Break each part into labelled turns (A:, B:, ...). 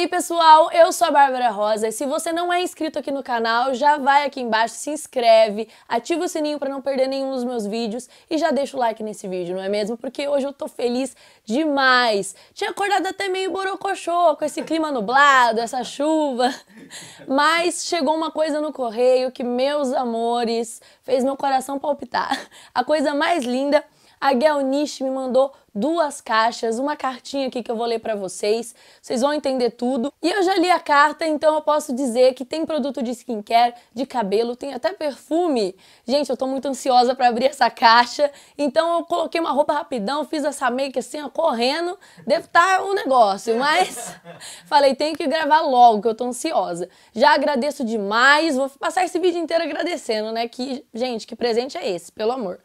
A: aí, pessoal? Eu sou a Bárbara Rosa e se você não é inscrito aqui no canal, já vai aqui embaixo, se inscreve, ativa o sininho para não perder nenhum dos meus vídeos e já deixa o like nesse vídeo, não é mesmo? Porque hoje eu tô feliz demais. Tinha acordado até meio borocochô com esse clima nublado, essa chuva, mas chegou uma coisa no correio que, meus amores, fez meu coração palpitar. A coisa mais linda a Gelnish me mandou duas caixas, uma cartinha aqui que eu vou ler para vocês. Vocês vão entender tudo. E eu já li a carta, então eu posso dizer que tem produto de skincare, de cabelo, tem até perfume. Gente, eu tô muito ansiosa para abrir essa caixa. Então eu coloquei uma roupa rapidão, fiz essa make assim, ó, correndo. Deve estar tá um negócio, mas falei, tenho que gravar logo, que eu tô ansiosa. Já agradeço demais, vou passar esse vídeo inteiro agradecendo, né? Que, gente, que presente é esse, pelo amor.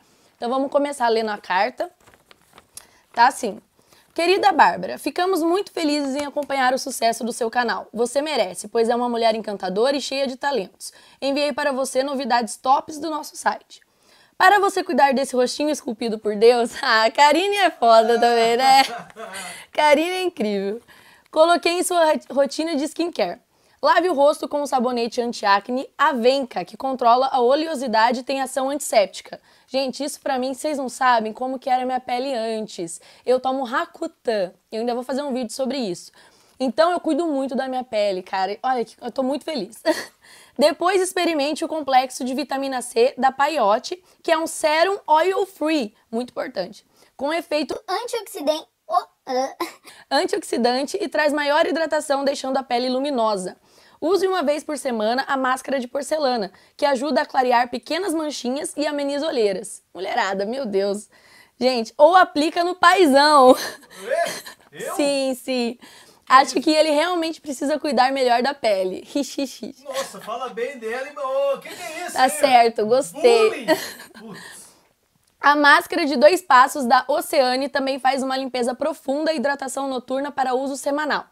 A: Então vamos começar lendo a carta. Tá assim. Querida Bárbara, ficamos muito felizes em acompanhar o sucesso do seu canal. Você merece, pois é uma mulher encantadora e cheia de talentos. Enviei para você novidades tops do nosso site. Para você cuidar desse rostinho esculpido por Deus, ah, a Karine é foda também, né? Karine é incrível. Coloquei em sua rotina de skincare. Lave o rosto com o sabonete antiacne Avenca, que controla a oleosidade e tem ação antisséptica. Gente, isso pra mim, vocês não sabem como que era minha pele antes. Eu tomo Rakutan, eu ainda vou fazer um vídeo sobre isso. Então eu cuido muito da minha pele, cara. Olha, eu tô muito feliz. Depois experimente o complexo de vitamina C da Paiote, que é um sérum oil free, muito importante, com efeito antioxidante ah. antioxidante e traz maior hidratação, deixando a pele luminosa. Use uma vez por semana a máscara de porcelana, que ajuda a clarear pequenas manchinhas e ameniza olheiras. Mulherada, meu Deus. Gente, ou aplica no paizão. Eu? Sim, sim. Acho que ele realmente precisa cuidar melhor da pele. Nossa, fala bem dele, mano. Que, que é isso? Tá certo, gostei. Putz. A máscara de dois passos da Oceane também faz uma limpeza profunda e hidratação noturna para uso semanal.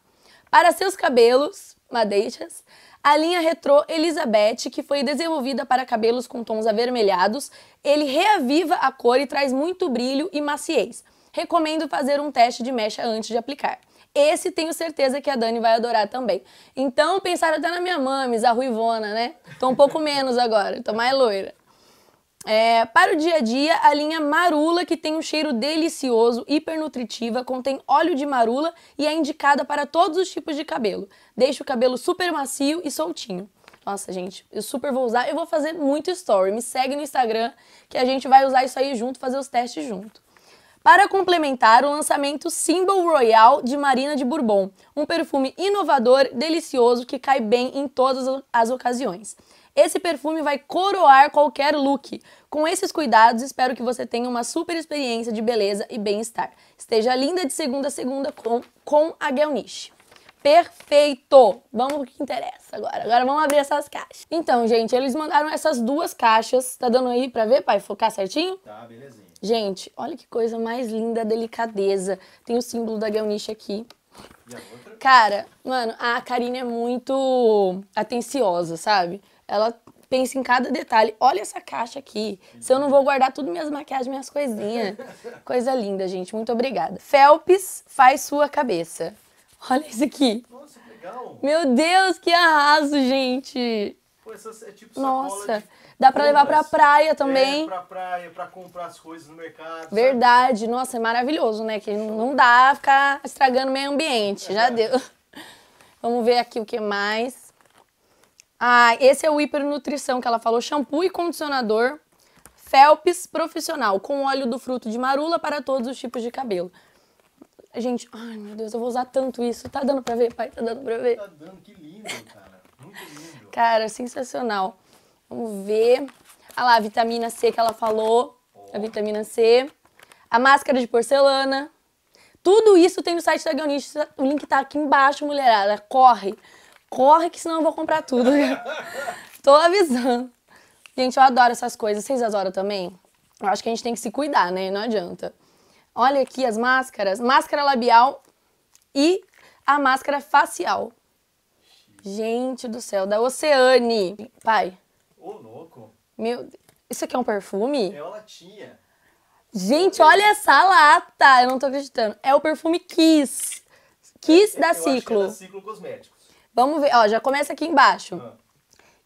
A: Para seus cabelos, madeixas, a linha retrô Elizabeth, que foi desenvolvida para cabelos com tons avermelhados, ele reaviva a cor e traz muito brilho e maciez. Recomendo fazer um teste de mecha antes de aplicar. Esse tenho certeza que a Dani vai adorar também. Então, pensaram até na minha mames, a ruivona, né? Tô um pouco menos agora, tô mais loira. É, para o dia a dia, a linha Marula, que tem um cheiro delicioso, hipernutritiva, contém óleo de marula e é indicada para todos os tipos de cabelo. Deixa o cabelo super macio e soltinho. Nossa, gente, eu super vou usar. Eu vou fazer muito story. Me segue no Instagram, que a gente vai usar isso aí junto, fazer os testes junto. Para complementar o lançamento Symbol Royal de Marina de Bourbon, um perfume inovador, delicioso que cai bem em todas as ocasiões. Esse perfume vai coroar qualquer look. Com esses cuidados, espero que você tenha uma super experiência de beleza e bem-estar. Esteja linda de segunda a segunda com, com a Gelnish. Perfeito! Vamos pro que interessa agora. Agora vamos abrir essas caixas. Então, gente, eles mandaram essas duas caixas. Tá dando aí pra ver, pai? Focar certinho? Tá, belezinha. Gente, olha que coisa mais linda, a delicadeza. Tem o símbolo da Gelnish aqui. Cara, mano, a Karine é muito atenciosa, sabe? Ela pensa em cada detalhe. Olha essa caixa aqui. Se eu não vou guardar tudo minhas maquiagens, minhas coisinhas. Coisa linda, gente. Muito obrigada. Felps faz sua cabeça. Olha isso aqui. Nossa, que legal. Meu Deus, que arraso, gente. Pô, essas, é tipo Nossa. De... Dá pra levar pra praia também. É, pra praia, pra comprar as coisas no mercado. Verdade. Sabe? Nossa, é maravilhoso, né? Que não dá ficar estragando o meio ambiente. É. Já deu. Vamos ver aqui o que mais. Ah, esse é o hipernutrição que ela falou, shampoo e condicionador Phelps profissional com óleo do fruto de marula para todos os tipos de cabelo. Gente, ai meu Deus, eu vou usar tanto isso. Tá dando pra ver, pai? Tá dando pra ver? Tá dando, que lindo, cara. Muito lindo. Cara, sensacional. Vamos ver. Olha ah lá, a vitamina C que ela falou. Oh. A vitamina C. A máscara de porcelana. Tudo isso tem no site da Guionista. O link tá aqui embaixo, mulherada. Corre corre que senão eu vou comprar tudo. Tô avisando. Gente, eu adoro essas coisas. Vocês adoram também? Eu acho que a gente tem que se cuidar, né? Não adianta. Olha aqui as máscaras. Máscara labial e a máscara facial. Gente do céu, da Oceane. Pai. Ô, louco. Meu Isso aqui é um perfume? É uma latinha. Gente, olha essa lata. Eu não tô acreditando. É o perfume Kiss. Kiss é, da Ciclo. é da Ciclo Cosméticos. Vamos ver, ó, já começa aqui embaixo. Ah.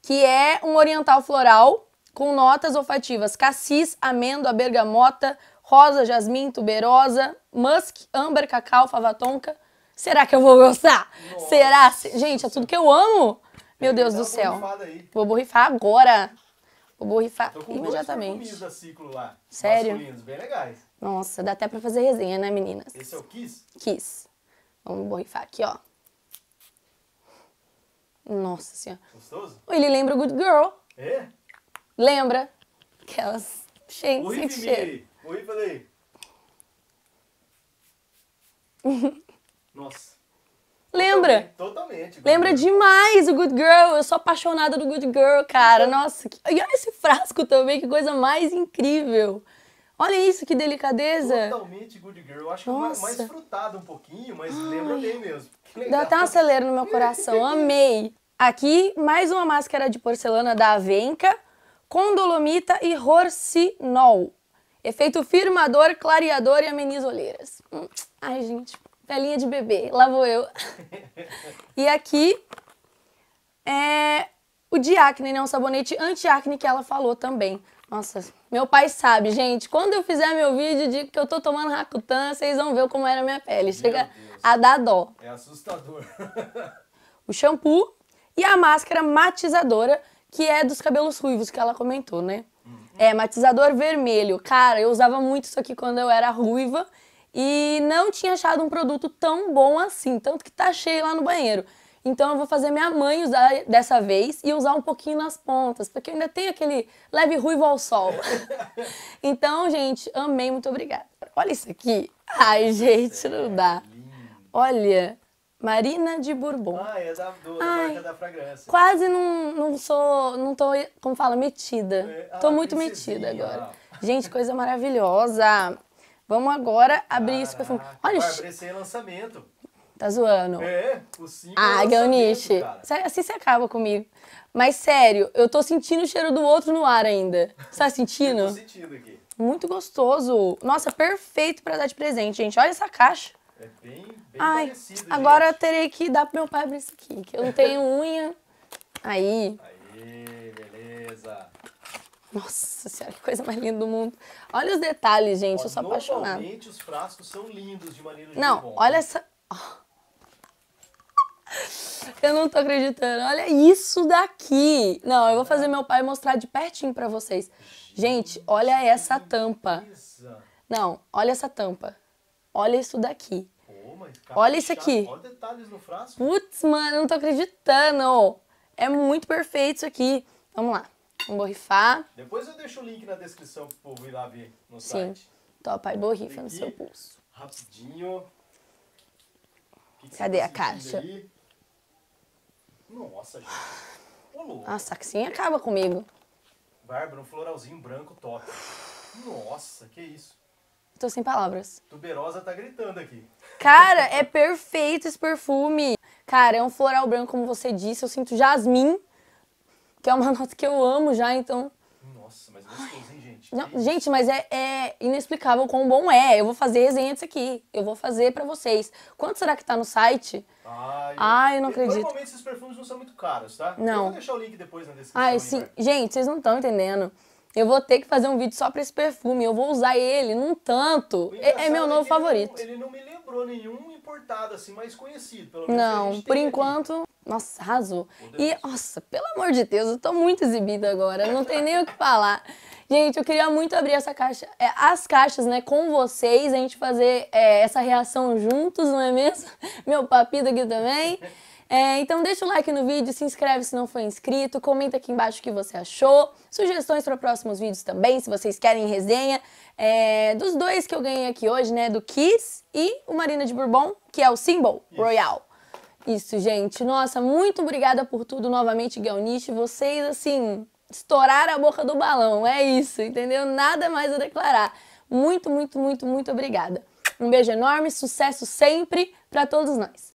A: Que é um oriental floral com notas olfativas: cassis, amêndoa, bergamota, rosa, jasmim, tuberosa, musk, âmbar, cacau, fava tonka. Será que eu vou gostar? Nossa. Será? Gente, é tudo que eu amo. Meu Deus do céu. Vou borrifar agora. Vou borrifar imediatamente. Dois ciclo lá. Sério? Bem legais. Nossa, dá até pra fazer resenha, né, meninas? Esse é o Kiss? Kiss. Vamos borrifar aqui, ó. Nossa senhora. Gostoso? Ele lembra o Good Girl. É? Lembra? Aquelas cheias sem cheiro. Oi, falei. Nossa. Lembra? Totalmente. Lembra girl. demais o Good Girl. Eu sou apaixonada do Good Girl, cara. Nossa, que... e olha esse frasco também, que coisa mais incrível. Olha isso, que delicadeza. Totalmente Good Girl. Eu acho é Nossa. mais frutado um pouquinho, mas Ai. lembra bem mesmo. Dá até um acelero no meu coração. Amei. Aqui, mais uma máscara de porcelana da Avenca, com dolomita e rorcinol. Efeito firmador, clareador e ameniza olheiras. Hum. Ai, gente, pelinha de bebê, lá vou eu. e aqui é o diacne, né? Um sabonete antiacne que ela falou também. Nossa, meu pai sabe, gente. Quando eu fizer meu vídeo de que eu tô tomando Rakutan, vocês vão ver como era minha pele. Chega a dar dó. É assustador. o shampoo e a máscara matizadora, que é dos cabelos ruivos que ela comentou, né? É, matizador vermelho. Cara, eu usava muito isso aqui quando eu era ruiva e não tinha achado um produto tão bom assim, tanto que tá cheio lá no banheiro. Então eu vou fazer minha mãe usar dessa vez e usar um pouquinho nas pontas, porque eu ainda tenho aquele leve ruivo ao sol. então, gente, amei, muito obrigada. Olha isso aqui. Ai, gente, não dá. Olha, Marina de Bourbon. Ah, é da, do, Ai, da da fragrância. Quase não, não sou, não tô, como fala, metida. É, ah, tô muito metida agora. Gente, coisa maravilhosa. Vamos agora abrir Caraca. esse perfume. Olha, Vai abrir sem lançamento.
B: Tá zoando. É,
A: o Ah, é Assim você acaba comigo. Mas sério, eu tô sentindo o cheiro do outro no ar ainda. Você tá sentindo? eu tô sentindo aqui. Muito gostoso. Nossa, perfeito para dar de presente, gente. Olha essa caixa. É bem, bem Ai, parecido. Agora gente. eu terei que dar pro meu pai abrir isso aqui, que eu não tenho unha. Aí. Aí, beleza. Nossa senhora, que coisa mais linda do mundo. Olha os detalhes, gente, Ó, eu sou apaixonada. Normalmente os frascos são lindos de maneira Não, olha essa... Eu não tô acreditando. Olha isso daqui. Não, eu vou fazer meu pai mostrar de pertinho pra vocês. Gente, olha essa tampa. Não, olha essa tampa olha isso daqui. Pô, tá olha isso aqui. Olha detalhes no frasco. Putz, mano, não tô acreditando. É muito perfeito isso aqui. Vamos lá. Vamos borrifar. Depois eu deixo o link na descrição pro povo ir lá ver no Sim. site. Topa, borrifa no seu pulso. Rapidinho. Que que Cadê tá a caixa? Aí? Nossa, gente. Ô, Nossa, ah, que sim acaba comigo. Bárbara, um floralzinho branco top. Nossa, que isso. Tô sem palavras. Tuberosa tá gritando aqui. Cara, é perfeito esse perfume. Cara, é um floral branco, como você disse. Eu sinto jasmim, que é uma nota que eu amo já, então. Nossa, mas gostoso, hein, gente? Não, gente, mas é, é, inexplicável quão bom é. Eu vou fazer resenha disso aqui. Eu vou fazer pra vocês. Quanto será que tá no site? Ai, Ai eu não acredito. Normalmente esses perfumes não são muito caros, tá? Não. Eu vou deixar o link depois na descrição. Ai, sim. gente, vocês não estão entendendo. Eu vou ter que fazer um vídeo só pra esse perfume. Eu vou usar ele num tanto. É, é, é, meu novo ele favorito. Não, ele não me lembrou nenhum importado, assim, mais conhecido. Pelo menos não, por enquanto... Aqui. Nossa, arrasou. E, nossa, pelo amor de Deus, eu tô muito exibida agora. Não tem nem o que falar. Gente, eu queria muito abrir essa caixa, é, as caixas, né, com vocês, a gente fazer é, essa reação juntos, não é mesmo? Meu papito aqui também. É, então deixa o like no vídeo, se inscreve se não for inscrito, comenta aqui embaixo o que você achou, sugestões para próximos vídeos também, se vocês querem resenha. É, dos dois que eu ganhei aqui hoje, né, do Kiss e o Marina de Bourbon, que é o Symbol Isso. Royal. Isso, gente. Nossa, muito obrigada por tudo novamente, Galniche. Vocês, assim, estouraram a boca do balão. É isso, entendeu? Nada mais a declarar. Muito, muito, muito, muito obrigada. Um beijo enorme, sucesso sempre para todos nós.